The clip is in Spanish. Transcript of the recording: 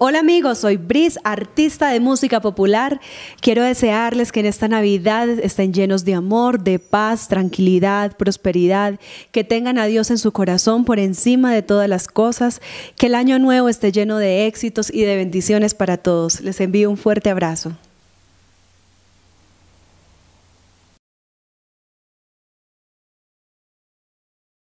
Hola amigos, soy Briz, artista de música popular. Quiero desearles que en esta Navidad estén llenos de amor, de paz, tranquilidad, prosperidad, que tengan a Dios en su corazón por encima de todas las cosas, que el año nuevo esté lleno de éxitos y de bendiciones para todos. Les envío un fuerte abrazo.